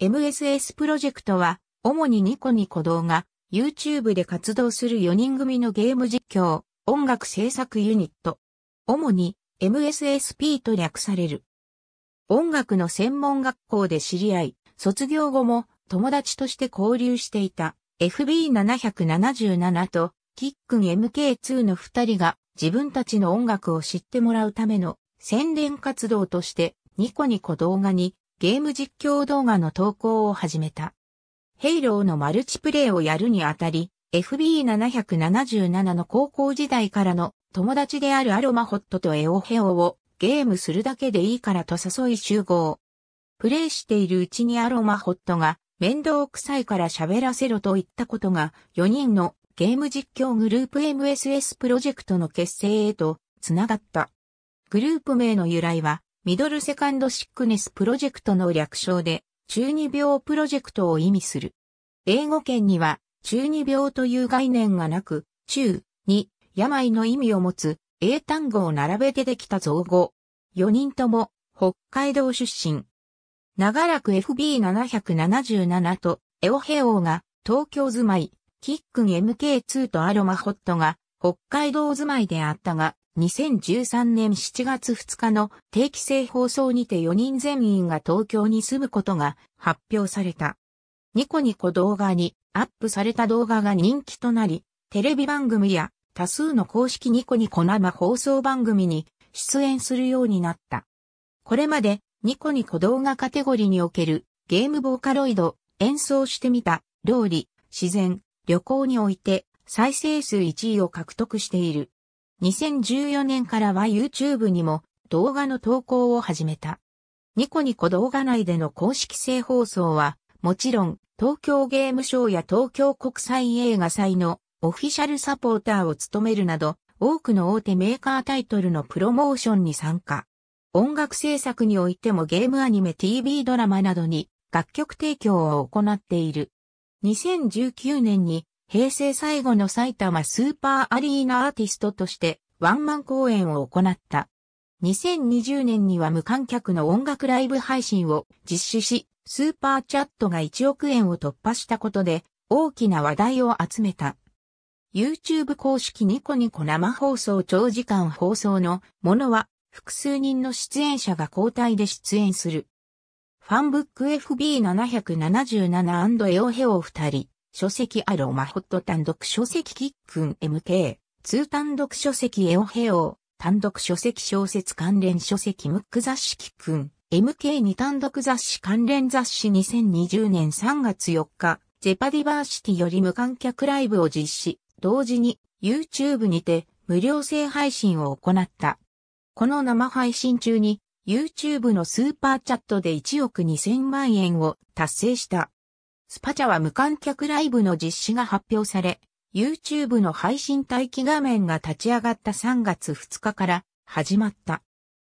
MSS プロジェクトは、主にニコニコ動画、YouTube で活動する4人組のゲーム実況、音楽制作ユニット。主に MSSP と略される。音楽の専門学校で知り合い、卒業後も友達として交流していた FB777 とキックン MK2 の二人が自分たちの音楽を知ってもらうための宣伝活動としてニコニコ動画にゲーム実況動画の投稿を始めた。ヘイローのマルチプレイをやるにあたり、FB777 の高校時代からの友達であるアロマホットとエオヘオをゲームするだけでいいからと誘い集合。プレイしているうちにアロマホットが面倒くさいから喋らせろと言ったことが4人のゲーム実況グループ MSS プロジェクトの結成へとつながった。グループ名の由来はミドルセカンドシックネスプロジェクトの略称で、中二病プロジェクトを意味する。英語圏には、中二病という概念がなく、中、に、病の意味を持つ、英単語を並べてできた造語。4人とも、北海道出身。長らく FB777 と、エオヘオが、東京住まい、キックン MK2 とアロマホットが、北海道住まいであったが、2013年7月2日の定期制放送にて4人全員が東京に住むことが発表された。ニコニコ動画にアップされた動画が人気となり、テレビ番組や多数の公式ニコニコ生放送番組に出演するようになった。これまでニコニコ動画カテゴリーにおけるゲームボーカロイド、演奏してみた、料理、自然、旅行において再生数1位を獲得している。2014年からは YouTube にも動画の投稿を始めた。ニコニコ動画内での公式性放送は、もちろん、東京ゲームショーや東京国際映画祭のオフィシャルサポーターを務めるなど、多くの大手メーカータイトルのプロモーションに参加。音楽制作においてもゲームアニメ TV ドラマなどに楽曲提供を行っている。2019年に平成最後の埼玉スーパーアリーナアーティストとしてワンマン公演を行った。2020年には無観客の音楽ライブ配信を実施し、スーパーチャットが1億円を突破したことで大きな話題を集めた。YouTube 公式ニコニコ生放送長時間放送のものは複数人の出演者が交代で出演する。ファンブック FB777& エオヘオ2人。書籍アロマホット単独書籍キックン MK、2単独書籍エオヘオ、単独書籍小説関連書籍ムック雑誌キックン、MK に単独雑誌関連雑誌2020年3月4日、ゼパディバーシティより無観客ライブを実施、同時に YouTube にて無料制配信を行った。この生配信中に YouTube のスーパーチャットで1億2000万円を達成した。スパチャは無観客ライブの実施が発表され、YouTube の配信待機画面が立ち上がった3月2日から始まった。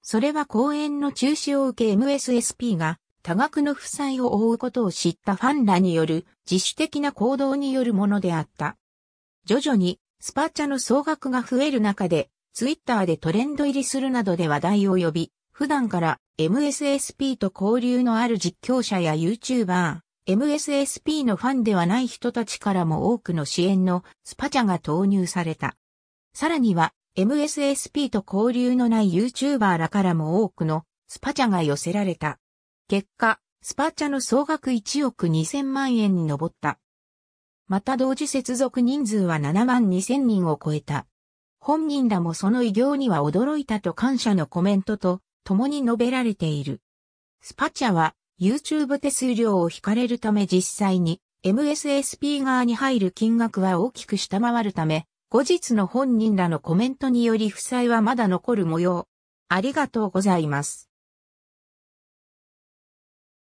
それは公演の中止を受け MSSP が多額の負債を負うことを知ったファンらによる自主的な行動によるものであった。徐々にスパチャの総額が増える中で、ツイッターでトレンド入りするなどで話題を呼び、普段から MSSP と交流のある実況者や YouTuber、MSSP のファンではない人たちからも多くの支援のスパチャが投入された。さらには、MSSP と交流のない YouTuber らからも多くのスパチャが寄せられた。結果、スパチャの総額1億2000万円に上った。また同時接続人数は7万2000人を超えた。本人らもその偉業には驚いたと感謝のコメントと共に述べられている。スパチャは YouTube 手数料を引かれるため実際に MSSP 側に入る金額は大きく下回るため、後日の本人らのコメントにより負債はまだ残る模様。ありがとうございます。